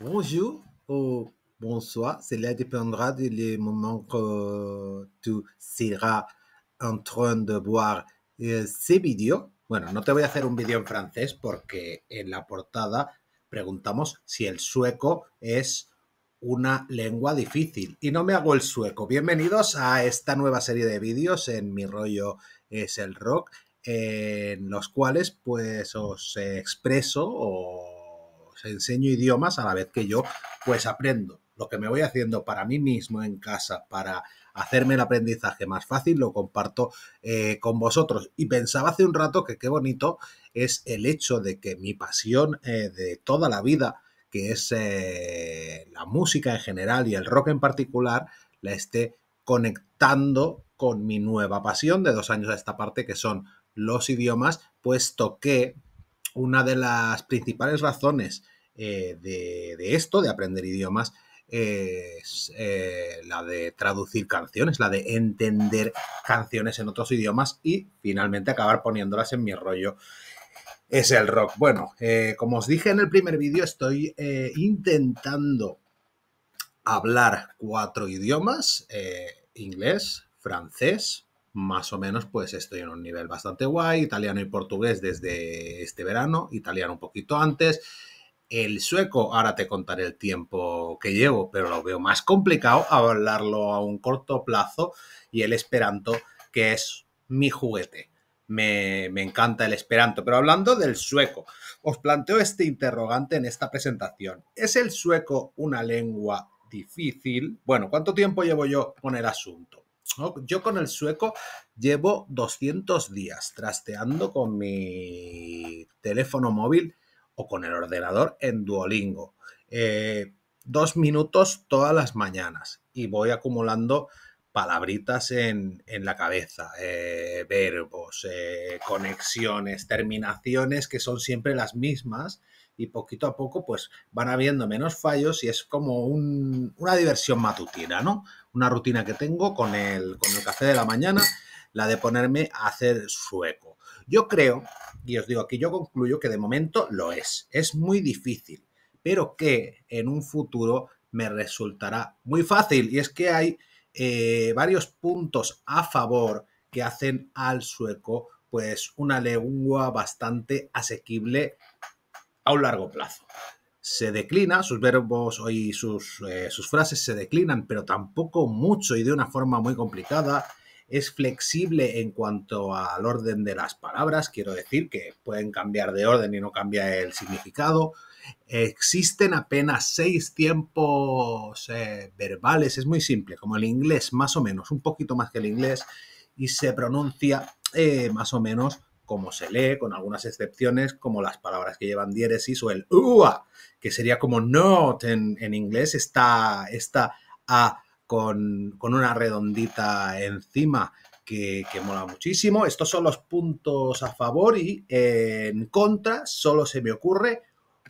bonjour o bonsoir. Cela dépendra des moment que tú seras en train de voir euh, ce vídeo. Bueno, no te voy a hacer un vídeo en francés porque en la portada preguntamos si el sueco es una lengua difícil. Y no me hago el sueco. Bienvenidos a esta nueva serie de vídeos en Mi rollo es el rock, en los cuales pues os expreso o enseño idiomas a la vez que yo pues aprendo. Lo que me voy haciendo para mí mismo en casa, para hacerme el aprendizaje más fácil, lo comparto eh, con vosotros. Y pensaba hace un rato que qué bonito es el hecho de que mi pasión eh, de toda la vida, que es eh, la música en general y el rock en particular, la esté conectando con mi nueva pasión de dos años a esta parte, que son los idiomas, puesto que una de las principales razones eh, de, esto, de aprender idiomas, es eh, la de traducir canciones, la de entender canciones en otros idiomas y finalmente acabar poniéndolas en mi rollo. Es el rock. Bueno, eh, como os dije en el primer vídeo, estoy intentando hablar cuatro idiomas, inglés, francés, más o menos pues estoy en un nivel bastante guay, italiano y portugués desde este verano, italiano un poquito antes, el sueco, ahora te contaré el tiempo que llevo, pero lo veo más complicado hablarlo a un corto plazo y el esperanto que es mi juguete. Me, me encanta el esperanto, pero hablando del sueco, os planteo este interrogante en esta presentación. ¿Es el sueco una lengua difícil? Bueno, ¿cuánto tiempo llevo yo con el asunto? Yo con el sueco llevo 200 días trasteando con mi teléfono móvil o con el ordenador en Duolingo. Eh, dos minutos todas las mañanas y voy acumulando palabritas en, la cabeza, eh, verbos, eh, conexiones, terminaciones que son siempre las mismas y poquito a poco pues van habiendo menos fallos y es como una diversión matutina, ¿no? una rutina que tengo con el, con el café de la mañana, la de ponerme a hacer sueco. Yo creo, y os digo aquí, yo concluyo que de momento lo es. Es muy difícil, pero que en un futuro me resultará muy fácil. Y es que hay eh, varios puntos a favor que hacen al sueco pues una lengua bastante asequible a un largo plazo se declina, sus verbos y sus, eh, sus frases se declinan, pero tampoco mucho y de una forma muy complicada. Es flexible en cuanto al orden de las palabras, quiero decir que pueden cambiar de orden y no cambia el significado. Existen apenas seis tiempos eh, verbales, es muy simple, como el inglés más o menos, un poquito más que el inglés, y se pronuncia eh, más o menos como se lee, con algunas excepciones, como las palabras que llevan diéresis o el UA, que sería como not en, inglés, está esta A con, una redondita encima. Que, que, mola muchísimo. Estos son los puntos a favor y eh, en contra solo se me ocurre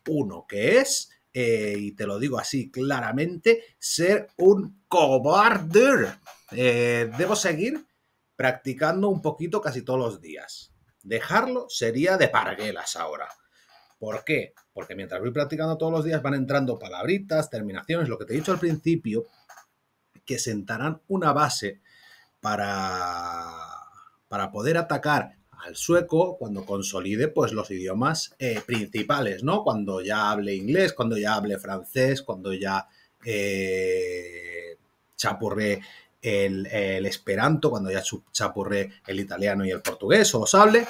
uno, que es, eh, y te lo digo así claramente, ser un cobarde. Eh, debo seguir practicando un poquito casi todos los días. Dejarlo sería de parguelas ahora. ¿Por qué? Porque mientras voy practicando todos los días van entrando palabritas, terminaciones, lo que te he dicho al principio, que sentarán una base para, para poder atacar al sueco cuando consolide pues los idiomas eh, principales, ¿no? Cuando ya hable inglés, cuando ya hable francés, cuando ya eh, chapurre el, esperanto, cuando ya chapurre el italiano y el portugués o os hable,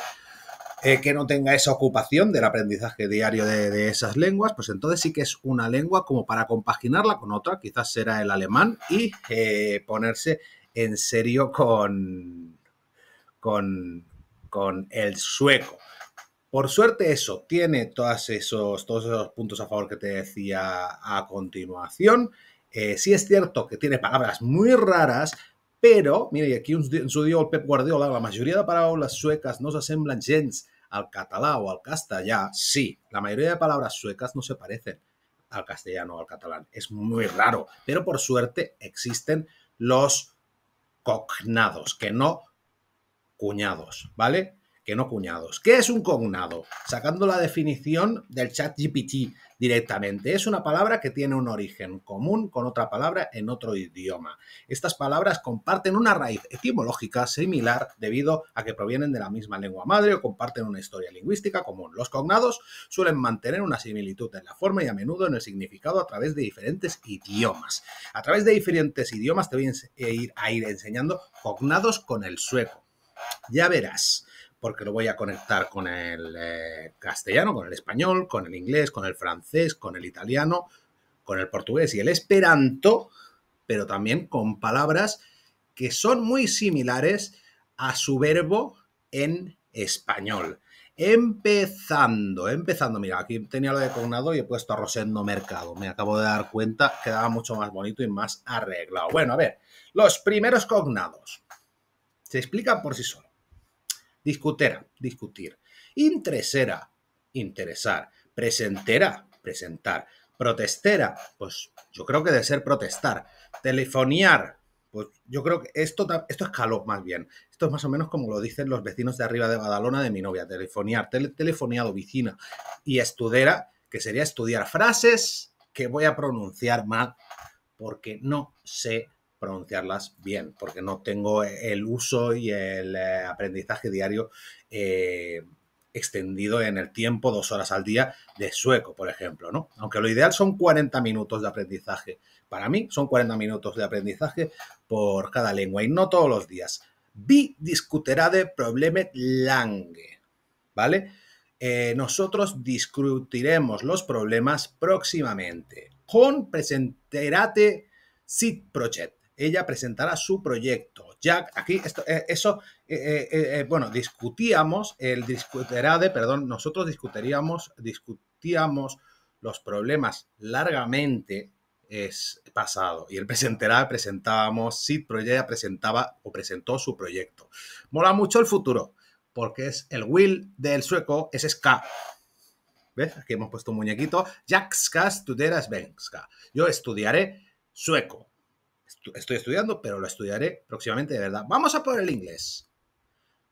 eh, que no tenga esa ocupación del aprendizaje diario de, esas lenguas, pues entonces sí que es una lengua como para compaginarla con otra, quizás será el alemán, y eh, ponerse en serio con, con, el sueco. Por suerte eso tiene todos esos, todos esos puntos a favor que te decía a continuación. Eh, sí es cierto que tiene palabras muy raras, pero, mire, aquí en su día el Pep Guardiola, la mayoría de palabras suecas no asemblan gens al catalán o al Ya Sí, la mayoría de palabras suecas no se parecen al castellano o al catalán. Es muy raro, pero por suerte existen los cognados, que no cuñados, ¿vale? que no cuñados. ¿Qué es un cognado? Sacando la definición del chat GPT directamente. Es una palabra que tiene un origen común con otra palabra en otro idioma. Estas palabras comparten una raíz etimológica similar debido a que provienen de la misma lengua madre o comparten una historia lingüística común. Los cognados suelen mantener una similitud en la forma y a menudo en el significado a través de diferentes idiomas. A través de diferentes idiomas te voy a eh, ir, a ir enseñando cognados con el sueco. Ya verás porque lo voy a conectar con el eh, castellano, con el español, con el inglés, con el francés, con el italiano, con el portugués y el esperanto, pero también con palabras que son muy similares a su verbo en español. Empezando, empezando, mira, aquí tenía lo de Cognado y he puesto a Rosendo Mercado. Me acabo de dar cuenta, quedaba mucho más bonito y más arreglado. Bueno, a ver, los primeros cognados se explican por sí solos discutera, discutir. Interesera, interesar. Presentera, presentar. Protestera, pues yo creo que debe ser protestar. Telefoniar, pues yo creo que esto, esto escaló más bien. Esto es más o menos como lo dicen los vecinos de arriba de Badalona de mi novia, telefoniar, tele, telefoniado, vicina. Y estudera, que sería estudiar frases que voy a pronunciar mal porque no sé pronunciarlas bien, porque no tengo el uso y el eh, aprendizaje diario eh, extendido en el tiempo, dos horas al día, de sueco, por ejemplo, ¿no? Aunque lo ideal son 40 minutos de aprendizaje. Para mí son 40 minutos de aprendizaje por cada lengua y no todos los días. Vi discutirá de problemas langue, ¿vale? Eh, nosotros discutiremos los problemas próximamente. Con presenterate sit project ella presentará su proyecto. Jack, aquí, esto, eh, eso, eh, eh, bueno, discutíamos, el de perdón, nosotros discutiríamos, discutíamos los problemas largamente es pasado y el presentará presentábamos si proyecta presentaba o presentó su proyecto. Mola mucho el futuro porque es el Will del sueco es ska. ¿Ves? Aquí hemos puesto un muñequito. Jack Ska studera Svenska. Yo estudiaré sueco estoy estudiando, pero lo estudiaré próximamente de verdad. Vamos a por el inglés.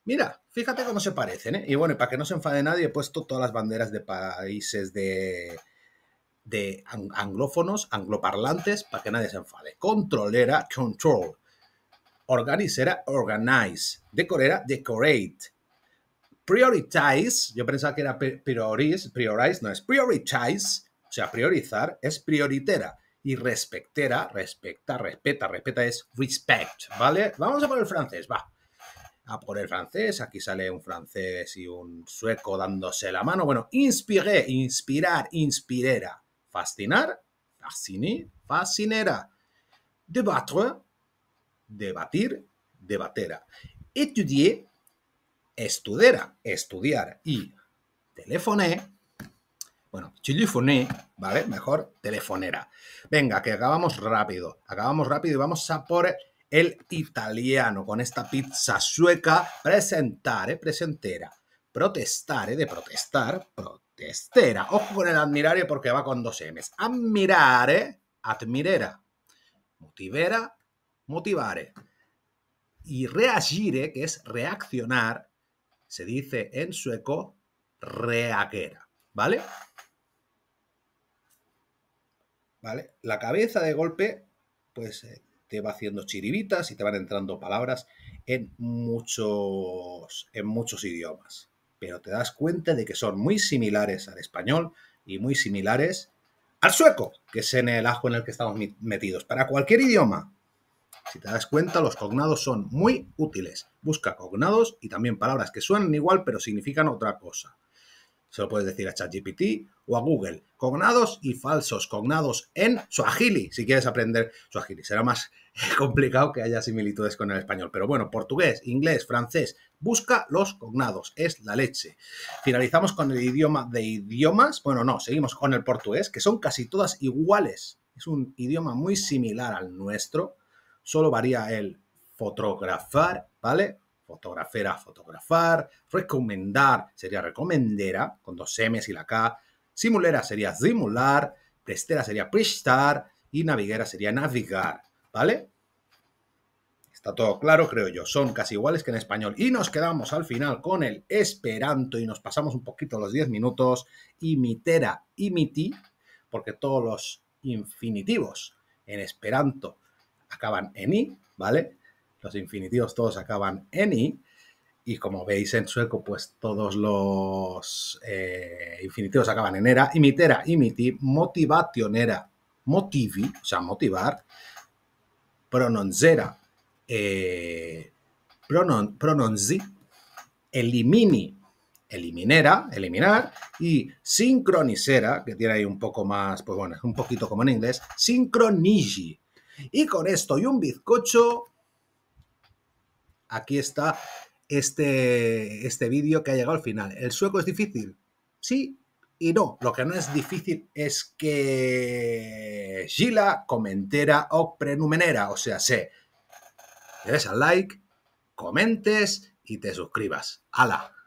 Mira, fíjate cómo se parecen, ¿eh? Y bueno, para que no se enfade nadie, he puesto todas las banderas de países de, de anglófonos, angloparlantes, para que nadie se enfade. Controlera, control. Organizera, organize. Decorera, decorate. Prioritize, yo pensaba que era priorize, priorize, no es prioritize, o sea, priorizar, es prioritera y respectera, respecta, respeta, respeta es respect, ¿vale? Vamos a por el francés, va. A por el francés, aquí sale un francés y un sueco dándose la mano. Bueno, inspiré, inspirar, inspirera. Fascinar, fasciné, fascinera. Debattre, debatir, debatera. Étudier, estudera, estudiar. Y telefoné, bueno, chillifuní, ¿vale? Mejor telefonera. Venga, que acabamos rápido. Acabamos rápido y vamos a por el italiano con esta pizza sueca. Presentare, ¿eh? presentera. Protestare, ¿eh? de protestar, protestera. Ojo con el admirare porque va con dos M's. Admirare, ¿eh? admirera. Motivera, motivare. Y reagire, que es reaccionar, se dice en sueco reagera, ¿vale? ¿vale? La cabeza de golpe, pues eh, te va haciendo chiribitas y te van entrando palabras en muchos, en muchos idiomas. Pero te das cuenta de que son muy similares al español y muy similares al sueco, que es en el ajo en el que estamos metidos. Para cualquier idioma, si te das cuenta, los cognados son muy útiles. Busca cognados y también palabras que suenan igual pero significan otra cosa. Se lo puedes decir a ChatGPT o a Google. Cognados y falsos. Cognados en Swahili, si quieres aprender Swahili. Será más complicado que haya similitudes con el español. Pero bueno, portugués, inglés, francés. Busca los cognados. Es la leche. Finalizamos con el idioma de idiomas. Bueno, no, seguimos con el portugués, que son casi todas iguales. Es un idioma muy similar al nuestro. Solo varía el fotografar, ¿vale? FOTOGRAFERA, fotografar, recomendar sería recomendera, con dos M's y la K, simulera sería simular, prestera sería prestar y naviguera sería navegar, ¿vale? Está todo claro, creo yo. Son casi iguales que en español. Y nos quedamos al final con el esperanto y nos pasamos un poquito los 10 minutos. Imitera, imiti, porque todos los infinitivos en esperanto acaban en i, ¿vale? los infinitivos todos acaban en i, y como veis en sueco, pues todos los eh, infinitivos acaban en era, imitera, imiti, motivationera, motivi, o sea, motivar, prononzera, eh, pronon, prononzi, elimini, eliminera, eliminar, y sincronisera, que tiene ahí un poco más, pues bueno, es un poquito como en inglés, sincronigi. Y con esto y un bizcocho, aquí está este, este vídeo que ha llegado al final. ¿El sueco es difícil? Sí y no. Lo que no es difícil es que Gila comentera o prenumenera, o sea, se le al like, comentes y te suscribas. ¡Hala!